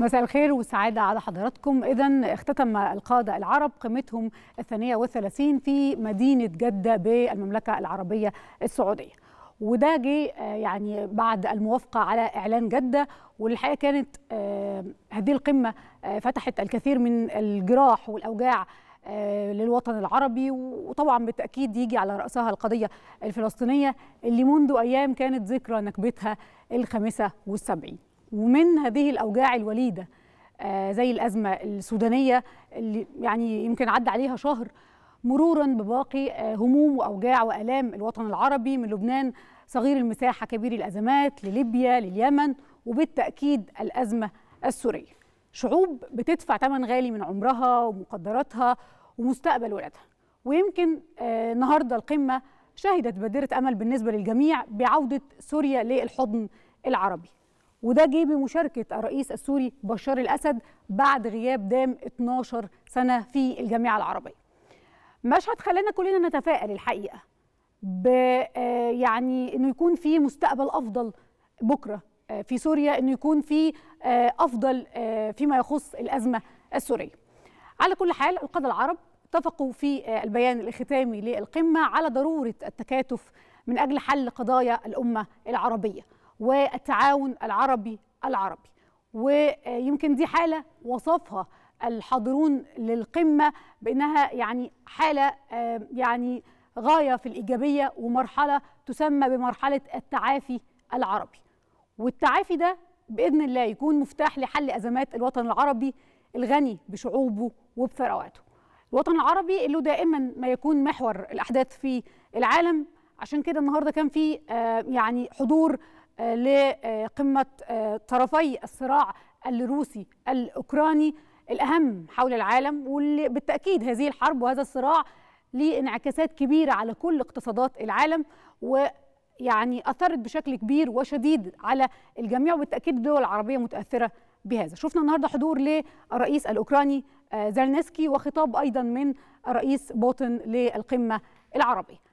مساء الخير والسعادة على حضراتكم إذا اختتم القادة العرب قمتهم الثانية والثلاثين في مدينة جدة بالمملكة العربية السعودية وده جه آه، يعني بعد الموافقة على إعلان جدة والحقيقة كانت آه، هذه القمة آه، فتحت الكثير من الجراح والأوجاع للوطن العربي وطبعا بالتاكيد يجي على راسها القضيه الفلسطينيه اللي منذ ايام كانت ذكرى نكبتها الخامسه والسبعين ومن هذه الأوجاع الوليدة آه، زي الأزمة السودانية اللي يعني يمكن عدى عليها شهر مرورا بباقي آه، هموم وأوجاع وألام الوطن العربي من لبنان صغير المساحة كبير الأزمات لليبيا لليمن وبالتأكيد الأزمة السورية شعوب بتدفع ثمن غالي من عمرها ومقدراتها ومستقبل ولادها ويمكن آه، النهارده القمة شهدت بادرة أمل بالنسبة للجميع بعودة سوريا للحضن العربي وده جه بمشاركة الرئيس السوري بشار الأسد بعد غياب دام 12 سنة في الجامعة العربية مشهد خلانا كلنا نتفائل الحقيقة ب آه، يعني انه يكون في مستقبل افضل بكره آه، في سوريا انه يكون في آه، افضل فيما يخص الازمه السوريه. على كل حال القاده العرب اتفقوا في البيان الختامي للقمه على ضروره التكاتف من اجل حل قضايا الامه العربيه. والتعاون العربي العربي ويمكن دي حاله وصفها الحاضرون للقمه بانها يعني حاله يعني غايه في الايجابيه ومرحله تسمى بمرحله التعافي العربي والتعافي ده باذن الله يكون مفتاح لحل ازمات الوطن العربي الغني بشعوبه وبثرواته الوطن العربي اللي دائما ما يكون محور الاحداث في العالم عشان كده النهارده كان في يعني حضور لقمة آه، آه، طرفي الصراع الروسي الأوكراني الأهم حول العالم واللي بالتأكيد هذه الحرب وهذا الصراع ليه انعكاسات كبيرة على كل اقتصادات العالم ويعني أثرت بشكل كبير وشديد على الجميع وبالتأكيد الدول العربية متأثرة بهذا شفنا النهاردة حضور للرئيس الأوكراني آه، زيلنسكي وخطاب أيضا من الرئيس بوتن للقمة العربية